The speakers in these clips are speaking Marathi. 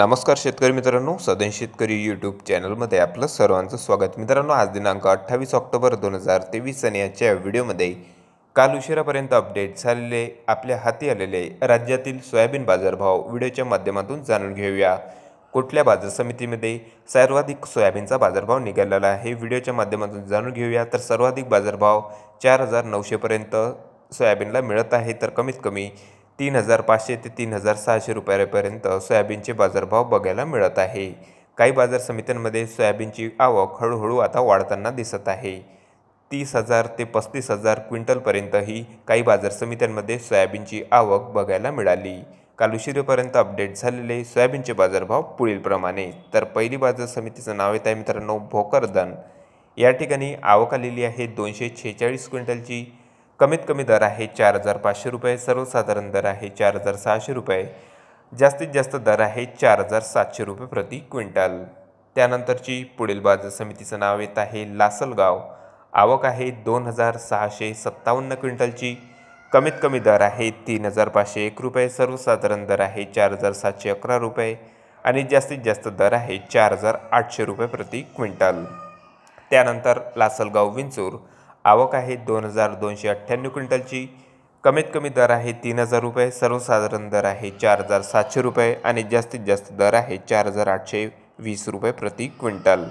नमस्कार शेतकरी मित्रांनो सदन शेतकरी यूट्यूब चॅनलमध्ये आपलं सर्वांचं स्वागत मित्रांनो आज दिनांक अठ्ठावीस ऑक्टोबर दोन हजार तेवीस आणि याच्या व्हिडिओमध्ये काल उशिरापर्यंत अपडेट झालेले आपल्या हाती आलेले राज्यातील सोयाबीन बाजारभाव व्हिडिओच्या माध्यमातून जाणून घेऊया कुठल्या बाजार समितीमध्ये सर्वाधिक सोयाबीनचा बाजारभाव निघालेला आहे व्हिडिओच्या माध्यमातून जाणून घेऊया तर सर्वाधिक बाजारभाव चार हजार नऊशेपर्यंत सोयाबीनला मिळत आहे तर कमीत कमी तीन हजार पाचशे ते तीन हजार सहाशे रुपयापर्यंत सोयाबीनचे बाजारभाव बघायला मिळत आहे काही बाजार समित्यांमध्ये सोयाबीनची आवक हळूहळू आता वाढताना दिसत आहे तीस हजार ते पस्तीस हजार क्विंटलपर्यंतही काही बाजार समित्यांमध्ये सोयाबीनची आवक बघायला मिळाली काल उशिरेपर्यंत अपडेट झालेले सोयाबीनचे बाजारभाव पुढीलप्रमाणे तर पहिली बाजार समितीचं नाव येत आहे मित्रांनो भोकरदन या ठिकाणी आवक आलेली आहे दोनशे छेचाळीस क्विंटलची कमीत कमी दर आहे चार हजार पाचशे रुपये सर्वसाधारण दर आहे चार हजार सहाशे रुपये जास्तीत जास्त दर आहे चार हजार सातशे रुपये प्रति क्विंटल त्यानंतरची पुढील बाजार समितीचं नाव येत आहे लासलगाव आवक आहे दोन हजार सहाशे सत्तावन्न क्विंटलची कमीत कमी दर आहे तीन हजार पाचशे एक रुपये सर्वसाधारण दर आहे चार हजार सातशे अकरा रुपये आणि जास्तीत जास्त दर आहे चार हजार आठशे रुपये प्रति क्विंटल त्यानंतर लासलगाव विंचूर आवक आहे दोन हजार दोनशे अठ्ठ्याण्णव क्विंटलची कमीत कमी दर आहे तीन हजार रुपये सर्वसाधारण दर आहे चार हजार सातशे रुपये आणि जास्तीत जास्त दर आहे चार हजार आठशे वीस रुपये प्रति क्विंटल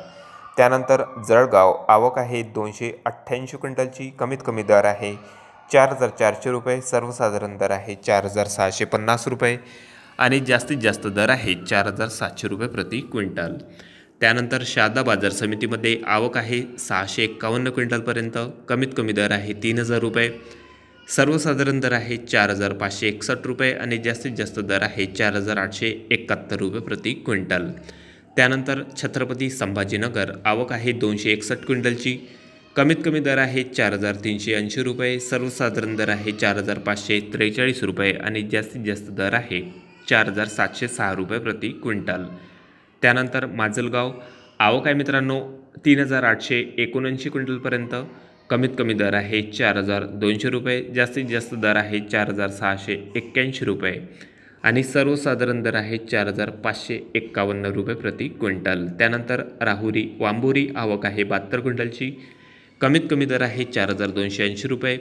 त्यानंतर जळगाव आवक आहे दोनशे अठ्ठ्याऐंशी क्विंटलची कमीत कमी दर आहे चार हजार चारशे रुपये सर्वसाधारण दर आहे चार हजार सहाशे पन्नास रुपये आणि जास्तीत जास्त दर आहे चार हजार सातशे रुपये प्रति क्विंटल त्यानंतर शारदा बाजार समितीमध्ये आवक आहे सहाशे एक्कावन्न क्विंटलपर्यंत कमीत कमी दर आहे तीन हजार रुपये सर्वसाधारण दर आहे चार हजार पाचशे एकसष्ट रुपये आणि जास्तीत जास्त दर आहे चार हजार आठशे एकाहत्तर रुपये प्रति क्विंटल त्यानंतर छत्रपती संभाजीनगर आवक आहे दोनशे एकसष्ट क्विंटलची कमीत कमी दर आहे चार हजार तीनशे ऐंशी रुपये सर्वसाधारण दर आहे चार हजार पाचशे त्रेचाळीस रुपये आणि जास्तीत जास्त दर आहे चार हजार सातशे सहा रुपये प्रति क्विंटल त्यानंतर माजलगाव आवक आहे मित्रांनो तीन हजार आठशे एकोणऐंशी क्विंटलपर्यंत कमीत कमी दर आहे चार हजार दोनशे रुपये जास्तीत जास्त दर आहे चार हजार सहाशे एक्क्याऐंशी रुपये आणि सर्वसाधारण दर आहे चार हजार पाचशे एक्कावन्न रुपये प्रति क्विंटल त्यानंतर राहुरी वांबुरी आवक आहे बहात्तर क्विंटलची कमीत कमी दर आहे चार हजार दोनशे ऐंशी रुपये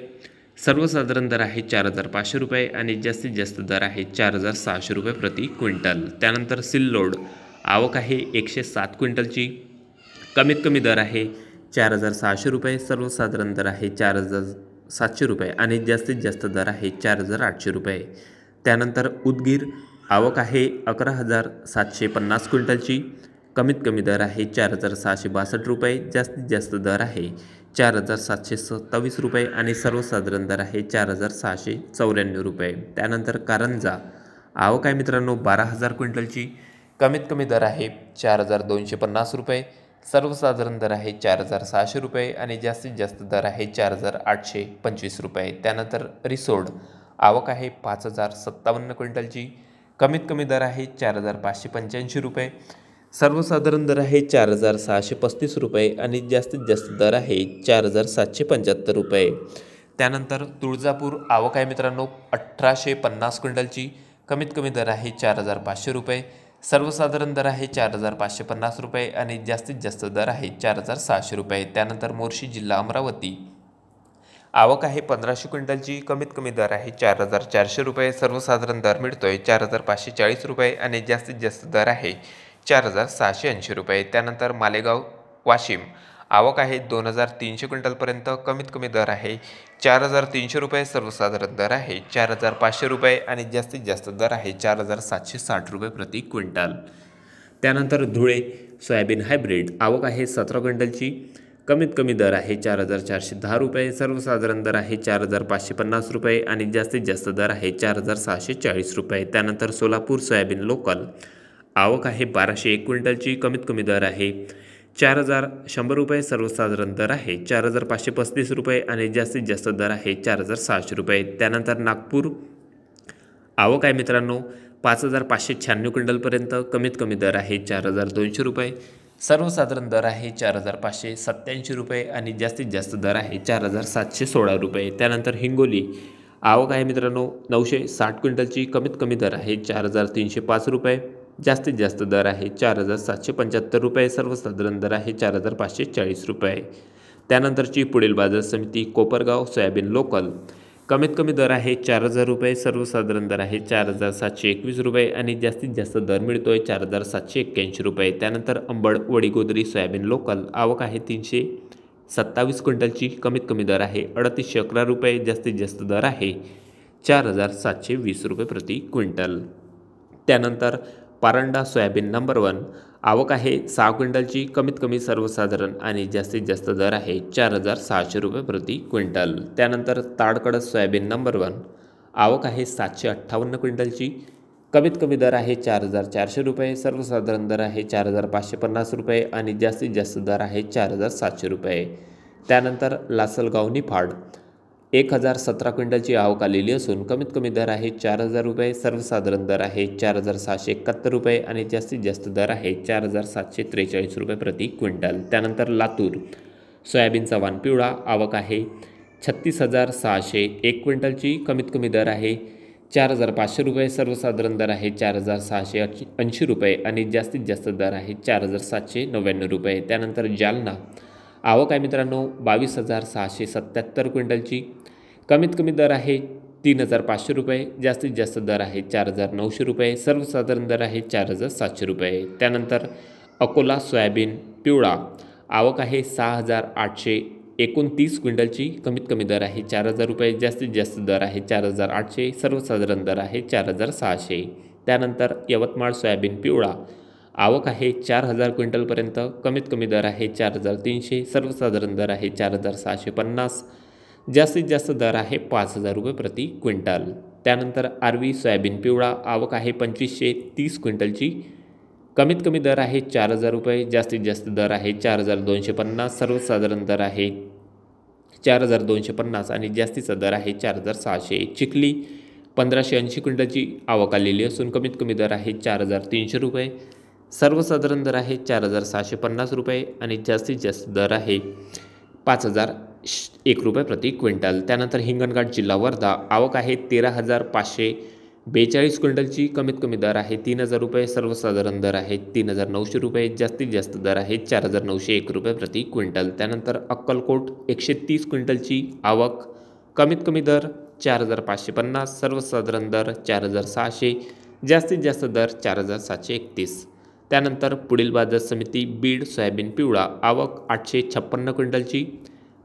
सर्वसाधारण दर आहे चार हजार पाचशे रुपये आणि जास्तीत जास्त दर आहे चार हजार सहाशे रुपये प्रति क्विंटल त्यानंतर सिल्लोड आवक आहे एकशे सात क्विंटलची कमीत कमी दर आहे चार हजार सहाशे रुपये सर्वसाधारण दर आहे चार हजार सातशे रुपये आणि जास्तीत जास्त दर आहे चार हजार आठशे रुपये त्यानंतर उदगीर आवक आहे अकरा हजार सातशे पन्नास क्विंटलची कमीत कमी दर आहे चार हजार सहाशे बासष्ट रुपये जास्तीत जास्त दर आहे चार हजार सातशे सत्तावीस रुपये आणि सर्वसाधारण दर आहे चार हजार सहाशे चौऱ्याण्णव रुपये त्यानंतर कारंजा आवक आहे मित्रांनो बारा हजार क्विंटलची कमीत कमी दर आहे चार हजार दोनशे पन्नास रुपये सर्वसाधारण दर आहे चार हजार सहाशे रुपये आणि जास्तीत जास्त दर आहे चार हजार आठशे पंचवीस रुपये त्यानंतर रिसोड आवक आहे पाच हजार सत्तावन्न क्विंटलची कमीत कमी दर आहे चार हजार पाचशे पंच्याऐंशी रुपये सर्वसाधारण दर आहे चार हजार सहाशे पस्तीस रुपये आणि जास्तीत जास्त दर आहे चार हजार सातशे पंच्याहत्तर रुपये त्यानंतर तुळजापूर आवक आहे मित्रांनो अठराशे पन्नास क्विंटलची कमीत कमी दर आहे चार हजार पाचशे रुपये सर्वसाधारण दर आहे चार हजार पाचशे पन्नास रुपये आणि जास्तीत जास्त दर आहे चार हजार सहाशे रुपये त्यानंतर मोर्शी जिल्हा अमरावती आवक आहे पंधराशे क्विंटलची कमीत कमी दर आहे चार हजार चारशे रुपये सर्वसाधारण दर मिळतोय चार हजार पाचशे चाळीस रुपये आणि जास्तीत जास्त दर आहे चार हजार सहाशे ऐंशी रुपये त्यानंतर मालेगाव वाशिम आवक आहे दोन हजार तीनशे क्विंटलपर्यंत कमीत कमी दर आहे चार हजार तीनशे रुपये सर्वसाधारण दर आहे चार हजार पाचशे रुपये आणि जास्तीत जास्त दर आहे चार हजार सातशे साठ रुपये प्रति क्विंटल त्यानंतर धुळे सोयाबीन हायब्रिड आवक आहे सतरा क्विंटलची कमीत कमी दर आहे चार हजार चारशे दहा रुपये सर्वसाधारण दर आहे चार हजार पाचशे पन्नास रुपये आणि जास्तीत जास्त दर आहे चार हजार सहाशे चाळीस रुपये त्यानंतर सोलापूर सोयाबीन लोकल आवक आहे बाराशे एक क्विंटलची कमीत कमी दर आहे चार हजार शंभर रुपये सर्वसाधारण दर आहे चार हजार पाचशे पस्तीस रुपये आणि जास्तीत जास्त दर आहे चार हजार सहाशे रुपये त्यानंतर नागपूर आवक आहे मित्रांनो पाच हजार पाचशे शहाण्णव क्विंटलपर्यंत कमीत कमी दर आहे चार हजार दोनशे रुपये सर्वसाधारण दर आहे चार हजार पाचशे सत्त्याऐंशी रुपये आणि जास्तीत जास्त दर आहे चार हजार सातशे सोळा रुपये त्यानंतर हिंगोली आवक आहे मित्रांनो नऊशे साठ क्विंटलची कमीत कमी दर आहे चार हजार तीनशे पाच रुपये जास्तीत जास्त दर आहे चार हजार सातशे पंच्याहत्तर रुपये सर्वसाधारण दर आहे चार हजार पाचशे चाळीस रुपये त्यानंतरची पुढील बाजार समिती कोपरगाव सोयाबीन लोकल कमीत कमी दर आहे चार हजार रुपये सर्वसाधारण दर आहे चार हजार सातशे एकवीस रुपये आणि जास्तीत जास्त दर मिळतो आहे चार हजार सातशे एक्क्याऐंशी रुपये त्यानंतर अंबड वडीगोदरी सोयाबीन लोकल आवक आहे तीनशे सत्तावीस क्विंटलची कमीत कमी दर आहे अडतीसशे अकरा रुपये जास्तीत जास्त दर आहे चार हजार सातशे वीस रुपये प्रति क्विंटल त्यानंतर पारंडा सोयाबीन नंबर वन आवक आहे सहा क्विंटलची कमीत कमी सर्वसाधारण आणि जास्तीत जास्त दर आहे चार हजार सहाशे रुपये प्रति क्विंटल त्यानंतर ताडकडस सोयाबीन नंबर वन आवक आहे सातशे अठ्ठावन्न क्विंटलची कमीत कमी दर आहे चार हजार चारशे रुपये सर्वसाधारण दर आहे चार हजार पाचशे पन्नास रुपये आणि जास्तीत जास्त दर आहे चार हजार सातशे रुपये त्यानंतर लासलगाव निफाड एक हजार सतरा क्विंटलची आवक आलेली असून कमीत कमी दर आहे चार हजार रुपये सर्वसाधारण दर आहे चार हजार सहाशे एकाहत्तर रुपये आणि जास्तीत जास्त दर आहे चार हजार सातशे त्रेचाळीस रुपये प्रति क्विंटल त्यानंतर लातूर सोयाबीनचा वानपिवळा आवक आहे छत्तीस हजार सहाशे एक क्विंटलची कमीत कमी दर आहे चार हजार पाचशे रुपये सर्वसाधारण दर आहे चार हजार सहाशे ऐंशी रुपये आणि जास्तीत जास्त दर आहे चार हजार सातशे नव्याण्णव रुपये त्यानंतर जालना आवक आहे मित्रांनो बावीस हजार सहाशे सत्याहत्तर क्विंटलची कमीत कमी दर आहे तीन हजार पाचशे रुपये जास्तीत जास्त दर आहे चार हजार नऊशे रुपये सर्वसाधारण दर आहे चार हजार सातशे रुपये त्यानंतर अकोला सोयाबीन पिवळा आवक आहे सहा हजार आठशे एकोणतीस क्विंटलची कमीत कमी दर आहे चार हजार रुपये जास्तीत जास्त दर आहे चार हजार आठशे सर्वसाधारण दर आहे चार हजार सहाशे त्यानंतर यवतमाळ सोयाबीन पिवळा आवक आहे चार हजार क्विंटलपर्यंत कमीत कमी दर आहे चार हजार तीनशे सर्वसाधारण दर आहे चार हजार सहाशे पन्नास जास्तीत जास्त दर आहे पाच हजार रुपये प्रति क्विंटल त्यानंतर आरवी सोयाबीन पिवळा आवक आहे पंचवीसशे तीस क्विंटलची कमीत कमी दर आहे चार हजार रुपये जास्तीत जास्त दर आहे चार हजार दोनशे पन्नास सर्वसाधारण दर आहे चार हजार दोनशे पन्नास आणि जास्तीचा दर आहे चार हजार सहाशे चिखली पंधराशे ऐंशी क्विंटलची आवक आलेली असून कमीत कमी दर आहे चार हजार तीनशे रुपये सर्वसाधारण दर आहे चार हजार सहाशे पन्नास रुपये आणि जास्तीत जास्त दर आहे पाच हजार एक रुपये प्रति क्विंटल त्यानंतर हिंगणघाट जिल्हा वर्धा आवक आहे तेरा हजार पाचशे बेचाळीस क्विंटलची कमीत कमी दर आहे तीन हजार रुपये सर्वसाधारण दर आहे तीन हजार नऊशे रुपये जास्तीत जास्त दर आहे चार हजार नऊशे एक रुपये प्रति क्विंटल त्यानंतर अक्कलकोट एकशे तीस क्विंटलची आवक कमीत कमी दर चार हजार पाचशे पन्नास सर्वसाधारण दर चार हजार सहाशे जास्तीत जास्त दर चार हजार सातशे एकतीस त्यानंतर पुढील बाजार समिती बीड सोयाबीन पिवळा आवक आठशे छप्पन्न क्विंटलची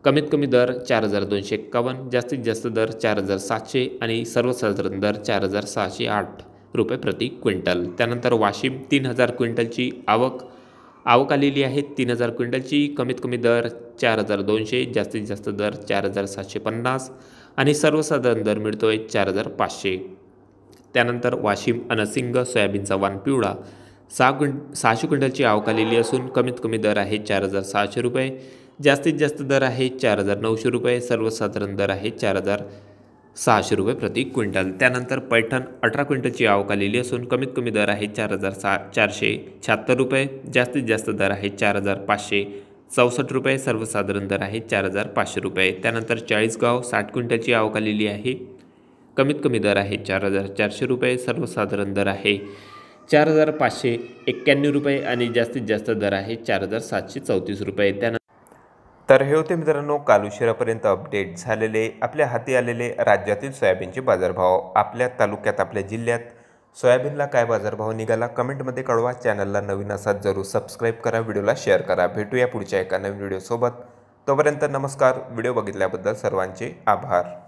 कमीत कमी दर चार हजार दोनशे एक्कावन्न जास्तीत जास्त दर चार हजार सातशे आणि सर्वसाधारण दर चार हजार सहाशे आठ रुपये प्रति क्विंटल त्यानंतर वाशिम तीन हजार क्विंटलची आवक आवक आलेली आहे तीन हजार क्विंटलची कमीत कमी दर चार हजार दोनशे जास्तीत जास्त दर चार हजार सातशे पन्नास आणि सर्वसाधारण दर मिळतो आहे चार हजार पाचशे त्यानंतर वाशिम अनसिंग सोयाबीनचा वान पिवळा सहा क्विंट सहाशे क्विंटलची आवक आलेली असून कमीत कमी दर आहे चार हजार सहाशे रुपये जास्तीत जास्त दर आहे चार हजार नऊशे रुपये सर्वसाधारण दर आहे चार हजार सहाशे रुपये प्रति क्विंटल त्यानंतर पैठण अठरा क्विंटलची आवक आलेली असून कमीत कमी दर आहे चार हजार सहा चारशे शहात्तर रुपये जास्तीत जास्त दर आहे चार हजार पाचशे चौसष्ट रुपये सर्वसाधारण दर आहे चार हजार पाचशे रुपये त्यानंतर चाळीसगाव साठ क्विंटलची आवक आलेली आहे कमीत कमी दर आहे चार हजार चारशे रुपये सर्वसाधारण दर आहे चार हजार पाचशे एक्क्याण्णव रुपये आणि जास्तीत जास्त दर आहे चार हजार सातशे चौतीस रुपये त्यानंतर तर हे होते मित्रांनो काल उशिरापर्यंत अपडेट झालेले आपल्या हाती आलेले राज्यातील सोयाबीनचे बाजारभाव आपल्या तालुक्यात आपल्या जिल्ह्यात सोयाबीनला काय बाजारभाव निघाला कमेंटमध्ये कळवा चॅनलला नवीन असा जरूर सबस्क्राईब करा व्हिडिओला शेअर करा भेटूया पुढच्या एका नवीन व्हिडिओसोबत तोपर्यंत नमस्कार व्हिडिओ बघितल्याबद्दल सर्वांचे आभार